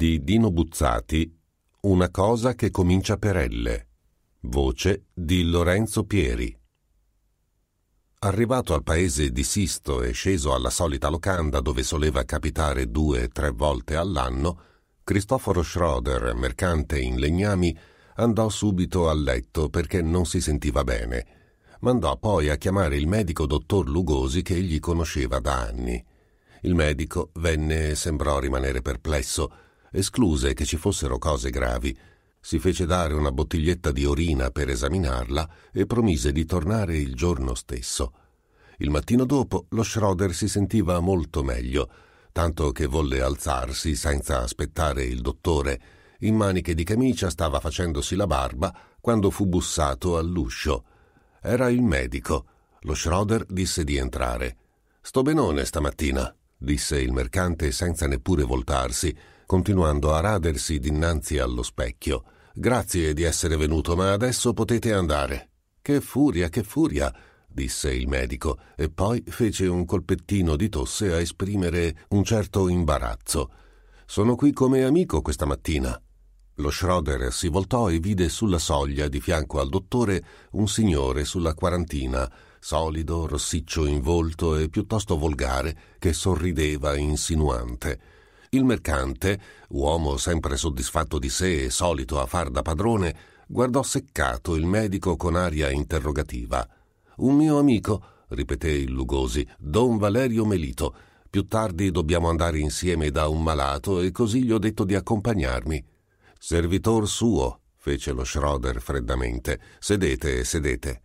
di Dino Buzzati, Una cosa che comincia per L. Voce di Lorenzo Pieri. Arrivato al paese di Sisto e sceso alla solita locanda dove soleva capitare due o tre volte all'anno, Cristoforo Schroeder, mercante in legnami, andò subito a letto perché non si sentiva bene. Mandò poi a chiamare il medico dottor Lugosi che egli conosceva da anni. Il medico venne e sembrò rimanere perplesso escluse che ci fossero cose gravi. Si fece dare una bottiglietta di orina per esaminarla e promise di tornare il giorno stesso. Il mattino dopo lo Schroeder si sentiva molto meglio, tanto che volle alzarsi senza aspettare il dottore. In maniche di camicia stava facendosi la barba quando fu bussato all'uscio. Era il medico. Lo Schroeder disse di entrare. Sto benone stamattina, disse il mercante senza neppure voltarsi continuando a radersi dinanzi allo specchio. Grazie di essere venuto, ma adesso potete andare. Che furia, che furia, disse il medico, e poi fece un colpettino di tosse a esprimere un certo imbarazzo. Sono qui come amico questa mattina. Lo Schroeder si voltò e vide sulla soglia di fianco al dottore un signore sulla quarantina, solido, rossiccio in volto e piuttosto volgare, che sorrideva insinuante. Il mercante, uomo sempre soddisfatto di sé e solito a far da padrone, guardò seccato il medico con aria interrogativa. Un mio amico, ripeté il Lugosi, don Valerio Melito. Più tardi dobbiamo andare insieme da un malato e così gli ho detto di accompagnarmi. Servitor suo, fece lo Schroeder freddamente. Sedete, sedete.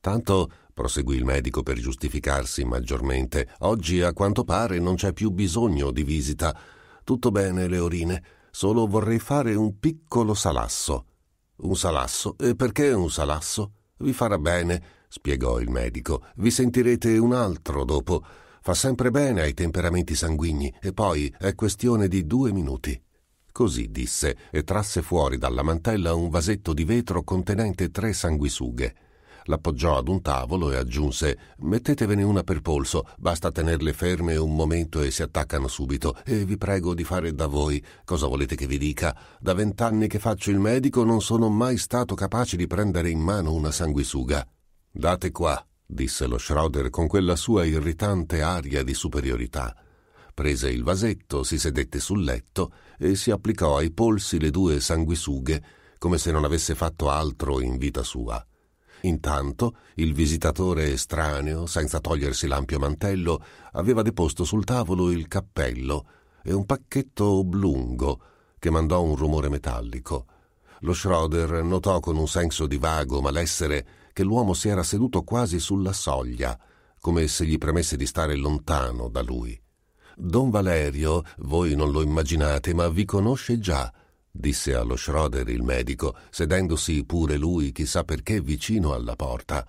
Tanto, proseguì il medico per giustificarsi maggiormente, oggi a quanto pare non c'è più bisogno di visita. Tutto bene, Leorine, solo vorrei fare un piccolo salasso. Un salasso? E perché un salasso? Vi farà bene, spiegò il medico. Vi sentirete un altro dopo. Fa sempre bene ai temperamenti sanguigni e poi è questione di due minuti. Così disse e trasse fuori dalla mantella un vasetto di vetro contenente tre sanguisughe l'appoggiò ad un tavolo e aggiunse Mettetevene una per polso, basta tenerle ferme un momento e si attaccano subito, e vi prego di fare da voi. Cosa volete che vi dica? Da vent'anni che faccio il medico non sono mai stato capace di prendere in mano una sanguisuga. Date qua, disse lo Schroeder con quella sua irritante aria di superiorità. Prese il vasetto, si sedette sul letto e si applicò ai polsi le due sanguisughe come se non avesse fatto altro in vita sua. Intanto il visitatore estraneo, senza togliersi l'ampio mantello, aveva deposto sul tavolo il cappello e un pacchetto oblungo che mandò un rumore metallico. Lo Schroeder notò con un senso di vago malessere che l'uomo si era seduto quasi sulla soglia, come se gli premesse di stare lontano da lui. Don Valerio, voi non lo immaginate, ma vi conosce già disse allo Schroeder il medico, sedendosi pure lui chissà perché vicino alla porta.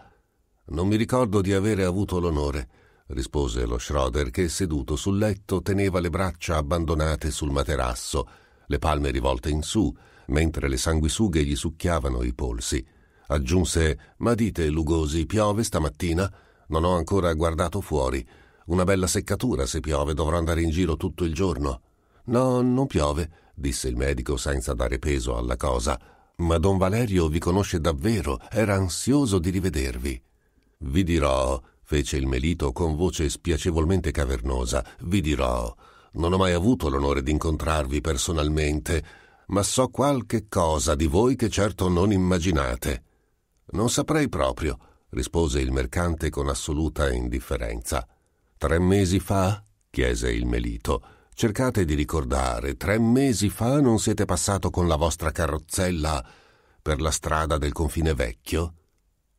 Non mi ricordo di avere avuto l'onore, rispose lo Schroeder che seduto sul letto teneva le braccia abbandonate sul materasso, le palme rivolte in su, mentre le sanguisughe gli succhiavano i polsi. Aggiunse Ma dite, Lugosi, piove stamattina? Non ho ancora guardato fuori. Una bella seccatura se piove, dovrò andare in giro tutto il giorno. No, non piove, disse il medico senza dare peso alla cosa, ma don Valerio vi conosce davvero, era ansioso di rivedervi. Vi dirò, fece il melito con voce spiacevolmente cavernosa, vi dirò, non ho mai avuto l'onore di incontrarvi personalmente, ma so qualche cosa di voi che certo non immaginate. Non saprei proprio, rispose il mercante con assoluta indifferenza. Tre mesi fa? chiese il melito Cercate di ricordare, tre mesi fa non siete passato con la vostra carrozzella per la strada del confine vecchio?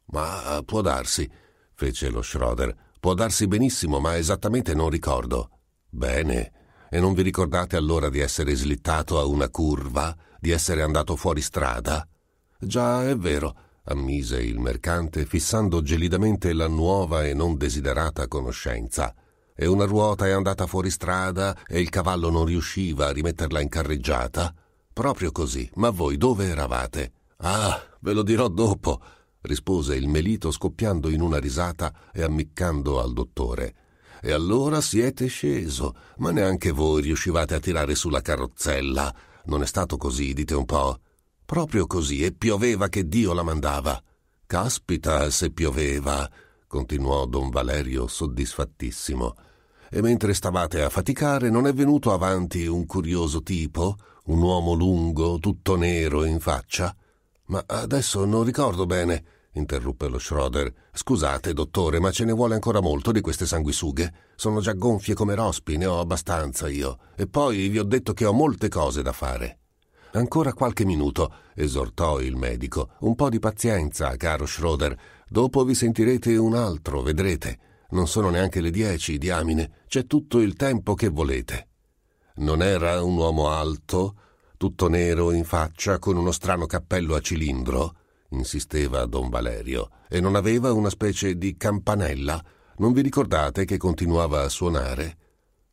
Ma eh, può darsi, fece lo Schroeder. Può darsi benissimo, ma esattamente non ricordo. Bene. E non vi ricordate allora di essere slittato a una curva, di essere andato fuori strada? Già, è vero, ammise il mercante, fissando gelidamente la nuova e non desiderata conoscenza e una ruota è andata fuori strada e il cavallo non riusciva a rimetterla in carreggiata? Proprio così, ma voi dove eravate? Ah, ve lo dirò dopo, rispose il melito scoppiando in una risata e ammiccando al dottore. E allora siete sceso, ma neanche voi riuscivate a tirare sulla carrozzella. Non è stato così, dite un po'. Proprio così, e pioveva che Dio la mandava. Caspita, se pioveva continuò don Valerio soddisfattissimo. E mentre stavate a faticare, non è venuto avanti un curioso tipo, un uomo lungo, tutto nero in faccia? Ma adesso non ricordo bene, interruppe lo Schroeder. Scusate, dottore, ma ce ne vuole ancora molto di queste sanguisughe. Sono già gonfie come rospi, ne ho abbastanza io. E poi vi ho detto che ho molte cose da fare. Ancora qualche minuto, esortò il medico. Un po' di pazienza, caro Schroeder. Dopo vi sentirete un altro, vedrete. Non sono neanche le dieci, diamine, c'è tutto il tempo che volete. Non era un uomo alto, tutto nero in faccia, con uno strano cappello a cilindro? insisteva don Valerio, e non aveva una specie di campanella? Non vi ricordate che continuava a suonare?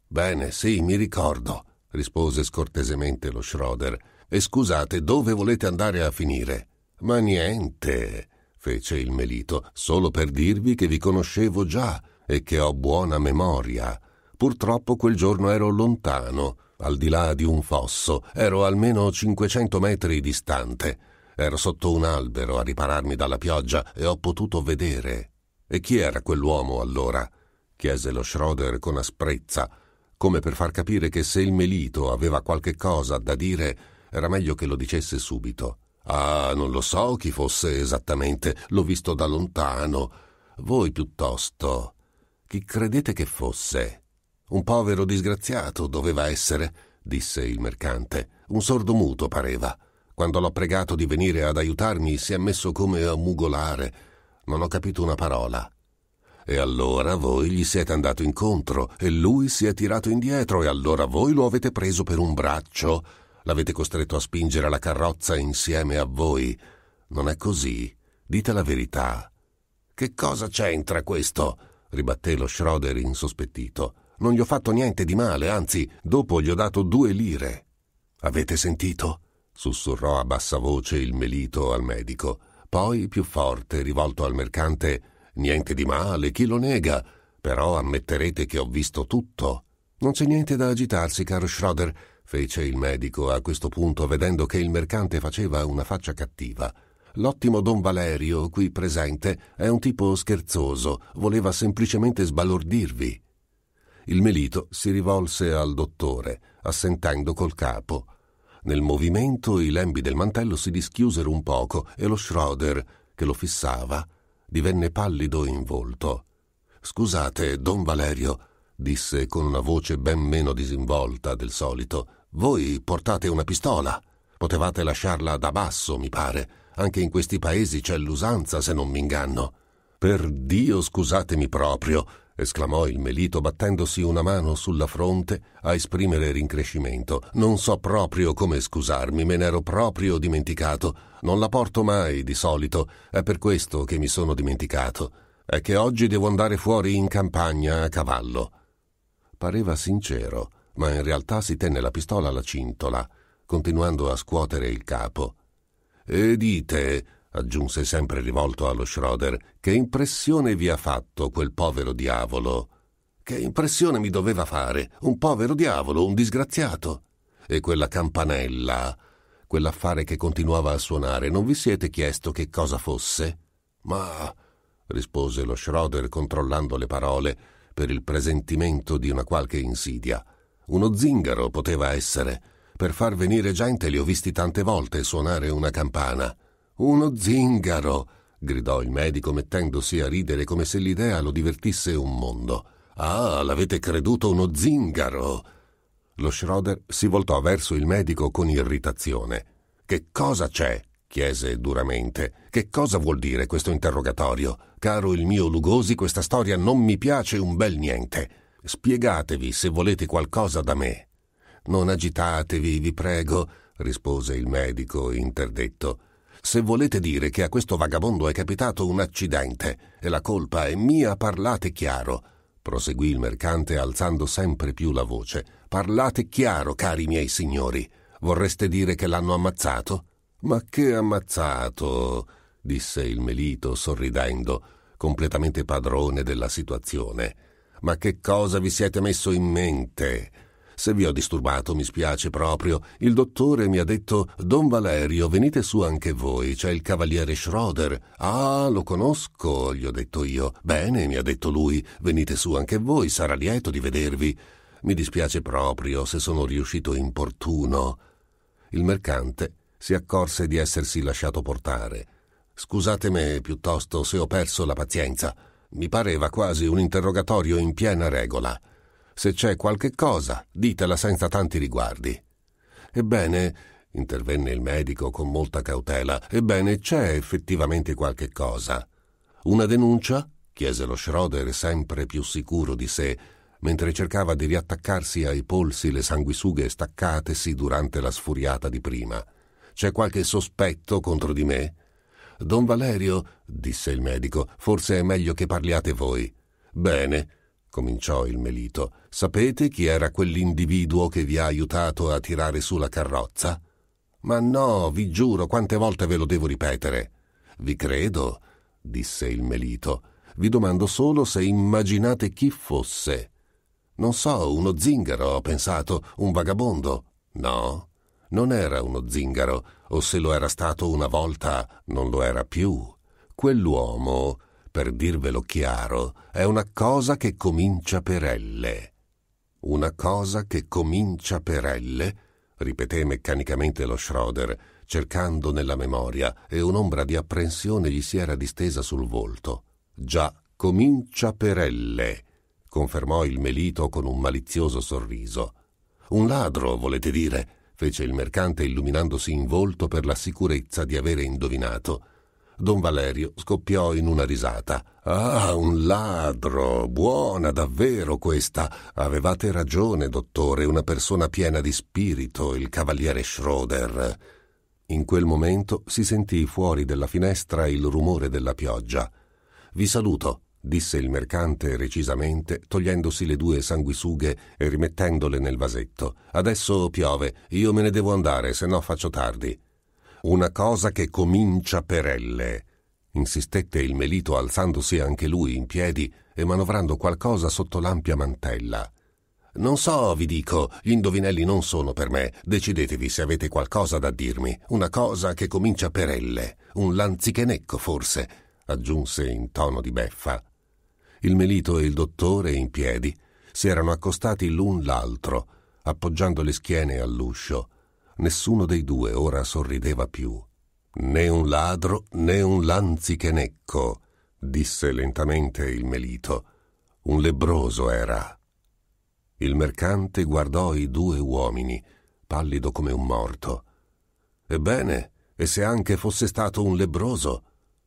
Bene, sì, mi ricordo, rispose scortesemente lo Schroeder. E scusate, dove volete andare a finire? Ma niente fece il melito, solo per dirvi che vi conoscevo già e che ho buona memoria. Purtroppo quel giorno ero lontano, al di là di un fosso, ero almeno 500 metri distante. Ero sotto un albero a ripararmi dalla pioggia e ho potuto vedere. E chi era quell'uomo allora? chiese lo Schroeder con asprezza, come per far capire che se il melito aveva qualche cosa da dire era meglio che lo dicesse subito. Ah, non lo so chi fosse esattamente, l'ho visto da lontano. Voi piuttosto. Chi credete che fosse? Un povero disgraziato doveva essere, disse il mercante. Un sordo muto pareva. Quando l'ho pregato di venire ad aiutarmi si è messo come a mugolare. Non ho capito una parola. E allora voi gli siete andato incontro e lui si è tirato indietro e allora voi lo avete preso per un braccio L'avete costretto a spingere la carrozza insieme a voi. Non è così? Dite la verità. Che cosa c'entra questo? ribatté lo Schroeder insospettito. Non gli ho fatto niente di male, anzi, dopo gli ho dato due lire. Avete sentito? sussurrò a bassa voce il melito al medico. Poi, più forte, rivolto al mercante, niente di male, chi lo nega? Però ammetterete che ho visto tutto. Non c'è niente da agitarsi, caro Schroeder fece il medico a questo punto vedendo che il mercante faceva una faccia cattiva. L'ottimo don Valerio, qui presente, è un tipo scherzoso, voleva semplicemente sbalordirvi. Il melito si rivolse al dottore, assentendo col capo. Nel movimento i lembi del mantello si dischiusero un poco e lo Schroeder, che lo fissava, divenne pallido in volto. Scusate, don Valerio, disse con una voce ben meno disinvolta del solito, voi portate una pistola. Potevate lasciarla da basso, mi pare. Anche in questi paesi c'è l'usanza, se non mi inganno. Per Dio, scusatemi proprio, esclamò il melito battendosi una mano sulla fronte a esprimere rincrescimento. Non so proprio come scusarmi, me n'ero proprio dimenticato. Non la porto mai di solito, è per questo che mi sono dimenticato. È che oggi devo andare fuori in campagna a cavallo. Pareva sincero, ma in realtà si tenne la pistola alla cintola, continuando a scuotere il capo. E dite, aggiunse sempre rivolto allo Schroeder, che impressione vi ha fatto quel povero diavolo? Che impressione mi doveva fare? Un povero diavolo, un disgraziato. E quella campanella, quell'affare che continuava a suonare, non vi siete chiesto che cosa fosse? Ma rispose lo Schroeder controllando le parole per il presentimento di una qualche insidia. Uno zingaro poteva essere. Per far venire gente li ho visti tante volte suonare una campana. Uno zingaro! gridò il medico mettendosi a ridere come se l'idea lo divertisse un mondo. Ah, l'avete creduto uno zingaro! Lo Schroeder si voltò verso il medico con irritazione. Che cosa c'è? chiese duramente. Che cosa vuol dire questo interrogatorio? Caro il mio Lugosi, questa storia non mi piace un bel niente. Spiegatevi se volete qualcosa da me. Non agitatevi, vi prego, rispose il medico interdetto. Se volete dire che a questo vagabondo è capitato un accidente e la colpa è mia, parlate chiaro, proseguì il mercante alzando sempre più la voce. Parlate chiaro, cari miei signori. Vorreste dire che l'hanno ammazzato? Ma che ammazzato? disse il melito sorridendo, completamente padrone della situazione. Ma che cosa vi siete messo in mente? Se vi ho disturbato, mi spiace proprio. Il dottore mi ha detto: Don Valerio, venite su anche voi, c'è il cavaliere Schroeder. Ah, lo conosco, gli ho detto io. Bene, mi ha detto lui, venite su anche voi, sarà lieto di vedervi. Mi dispiace proprio se sono riuscito importuno. Il mercante si accorse di essersi lasciato portare. Scusatemi piuttosto se ho perso la pazienza. Mi pareva quasi un interrogatorio in piena regola. Se c'è qualche cosa, ditela senza tanti riguardi. Ebbene, intervenne il medico con molta cautela, ebbene c'è effettivamente qualche cosa. Una denuncia? chiese lo Schroeder sempre più sicuro di sé, mentre cercava di riattaccarsi ai polsi le sanguisughe staccatesi durante la sfuriata di prima. C'è qualche sospetto contro di me? Don Valerio, disse il medico, forse è meglio che parliate voi. Bene, cominciò il melito, sapete chi era quell'individuo che vi ha aiutato a tirare su la carrozza? Ma no, vi giuro, quante volte ve lo devo ripetere. Vi credo, disse il melito. Vi domando solo se immaginate chi fosse. Non so, uno zingaro, ho pensato, un vagabondo. No, non era uno zingaro, o se lo era stato una volta non lo era più. Quell'uomo, per dirvelo chiaro, è una cosa che comincia per L. Una cosa che comincia per L, ripeté meccanicamente lo Schroeder, cercando nella memoria, e un'ombra di apprensione gli si era distesa sul volto. Già, comincia per L, confermò il melito con un malizioso sorriso. Un ladro, volete dire? fece il mercante illuminandosi in volto per la sicurezza di avere indovinato. Don Valerio scoppiò in una risata. Ah, un ladro! Buona davvero questa! Avevate ragione, dottore, una persona piena di spirito, il cavaliere Schroeder. In quel momento si sentì fuori della finestra il rumore della pioggia. Vi saluto, disse il mercante recisamente, togliendosi le due sanguisughe e rimettendole nel vasetto. Adesso piove, io me ne devo andare, se no faccio tardi. Una cosa che comincia per L. Insistette il melito alzandosi anche lui in piedi e manovrando qualcosa sotto l'ampia mantella. Non so, vi dico, gli indovinelli non sono per me. Decidetevi se avete qualcosa da dirmi. Una cosa che comincia per L. Un lanzichenecco, forse, aggiunse in tono di beffa. Il melito e il dottore, in piedi, si erano accostati l'un l'altro, appoggiando le schiene all'uscio. Nessuno dei due ora sorrideva più. Né un ladro né un lanzichenecco, disse lentamente il melito. Un lebroso era. Il mercante guardò i due uomini, pallido come un morto. Ebbene, e se anche fosse stato un lebroso?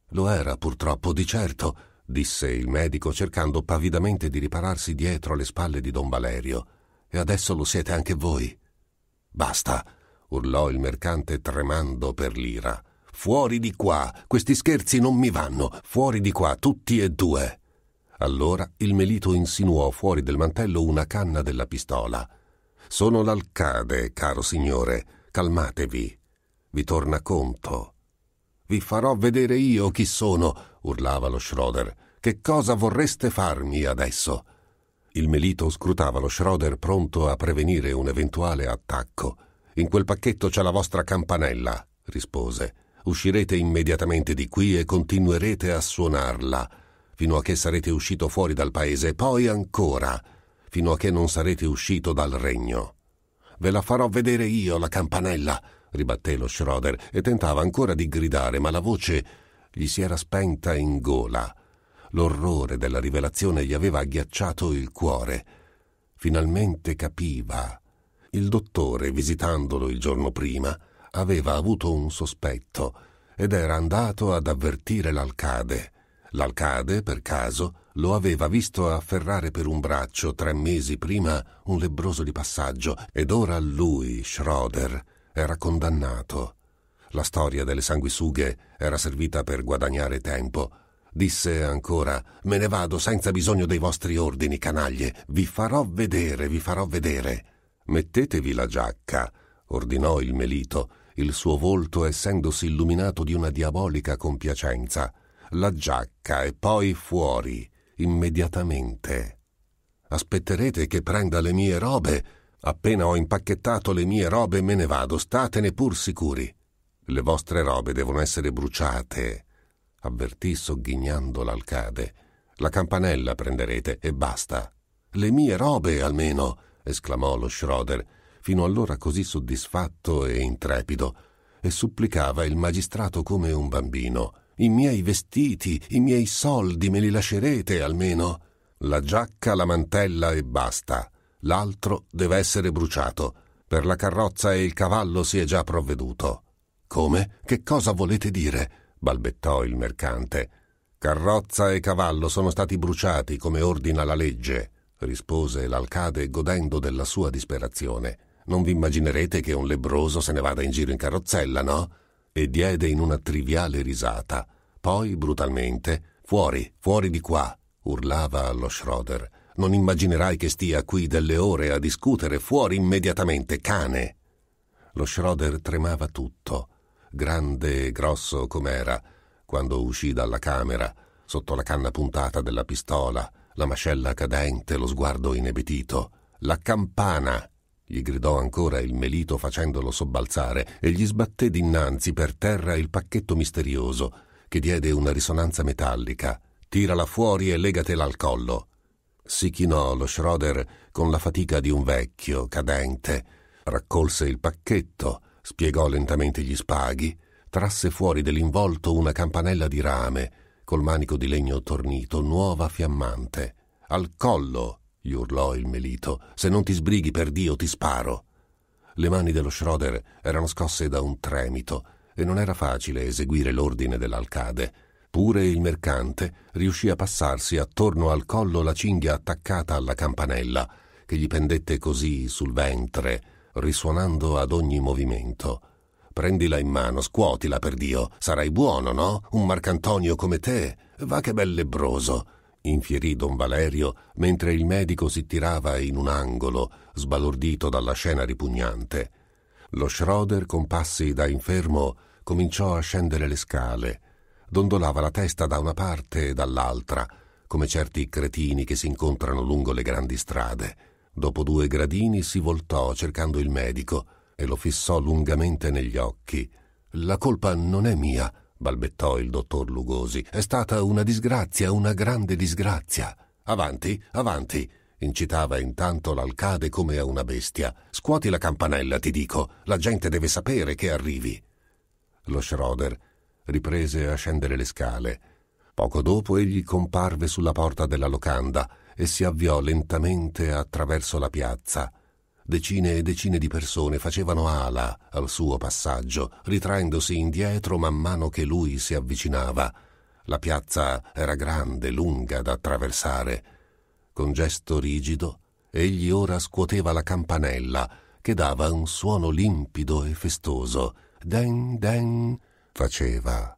Lo era purtroppo, di certo disse il medico cercando pavidamente di ripararsi dietro alle spalle di don Valerio. E adesso lo siete anche voi. Basta, urlò il mercante tremando per l'ira. Fuori di qua, questi scherzi non mi vanno, fuori di qua, tutti e due. Allora il melito insinuò fuori del mantello una canna della pistola. Sono l'alcade, caro signore, calmatevi. Vi torna conto. Vi farò vedere io chi sono, urlava lo Schroeder. Che cosa vorreste farmi adesso? Il melito scrutava lo Schroeder pronto a prevenire un eventuale attacco. In quel pacchetto c'è la vostra campanella, rispose. Uscirete immediatamente di qui e continuerete a suonarla, fino a che sarete uscito fuori dal paese, poi ancora, fino a che non sarete uscito dal regno. Ve la farò vedere io la campanella, ribatté lo Schroeder e tentava ancora di gridare, ma la voce gli si era spenta in gola. L'orrore della rivelazione gli aveva agghiacciato il cuore. Finalmente capiva. Il dottore, visitandolo il giorno prima, aveva avuto un sospetto ed era andato ad avvertire l'alcade. L'alcade, per caso, lo aveva visto afferrare per un braccio tre mesi prima un lebbroso di passaggio ed ora lui, Schroeder, era condannato la storia delle sanguisughe era servita per guadagnare tempo. Disse ancora Me ne vado senza bisogno dei vostri ordini, canaglie. Vi farò vedere, vi farò vedere. Mettetevi la giacca, ordinò il melito, il suo volto essendosi illuminato di una diabolica compiacenza. La giacca e poi fuori, immediatamente. Aspetterete che prenda le mie robe? Appena ho impacchettato le mie robe me ne vado, statene pur sicuri. Le vostre robe devono essere bruciate, avvertì sogghignando l'alcade. La campanella prenderete e basta. Le mie robe, almeno, esclamò lo Schroeder, fino allora così soddisfatto e intrepido, e supplicava il magistrato come un bambino. I miei vestiti, i miei soldi me li lascerete almeno. La giacca, la mantella e basta. L'altro deve essere bruciato. Per la carrozza e il cavallo si è già provveduto. Come? Che cosa volete dire? balbettò il mercante. Carrozza e cavallo sono stati bruciati come ordina la legge, rispose l'alcade godendo della sua disperazione. Non vi immaginerete che un lebroso se ne vada in giro in carrozzella, no? E diede in una triviale risata. Poi, brutalmente, fuori, fuori di qua, urlava allo Schroeder. Non immaginerai che stia qui delle ore a discutere, fuori immediatamente, cane! Lo Schroeder tremava tutto grande e grosso com'era, quando uscì dalla camera, sotto la canna puntata della pistola, la mascella cadente, lo sguardo inebetito. La campana! gli gridò ancora il melito facendolo sobbalzare e gli sbatté dinanzi per terra il pacchetto misterioso, che diede una risonanza metallica. Tirala fuori e legatela al collo. Si chinò lo Schroeder con la fatica di un vecchio, cadente. Raccolse il pacchetto, spiegò lentamente gli spaghi, trasse fuori dell'involto una campanella di rame, col manico di legno tornito, nuova fiammante. Al collo! gli urlò il melito. Se non ti sbrighi, per Dio, ti sparo! Le mani dello Schroeder erano scosse da un tremito e non era facile eseguire l'ordine dell'alcade. Pure il mercante riuscì a passarsi attorno al collo la cinghia attaccata alla campanella, che gli pendette così sul ventre, risuonando ad ogni movimento. Prendila in mano, scuotila per Dio. Sarai buono, no? Un Marcantonio come te. Va che bel lebbroso. Infierì don Valerio mentre il medico si tirava in un angolo, sbalordito dalla scena ripugnante. Lo Schroeder, con passi da infermo, cominciò a scendere le scale. Dondolava la testa da una parte e dall'altra, come certi cretini che si incontrano lungo le grandi strade Dopo due gradini si voltò cercando il medico e lo fissò lungamente negli occhi. La colpa non è mia, balbettò il dottor Lugosi. È stata una disgrazia, una grande disgrazia. Avanti, avanti, incitava intanto l'alcade come a una bestia. Scuoti la campanella, ti dico. La gente deve sapere che arrivi. Lo Schroeder riprese a scendere le scale. Poco dopo egli comparve sulla porta della locanda e si avviò lentamente attraverso la piazza. Decine e decine di persone facevano ala al suo passaggio, ritraendosi indietro man mano che lui si avvicinava. La piazza era grande, lunga da attraversare. Con gesto rigido, egli ora scuoteva la campanella, che dava un suono limpido e festoso. Den den faceva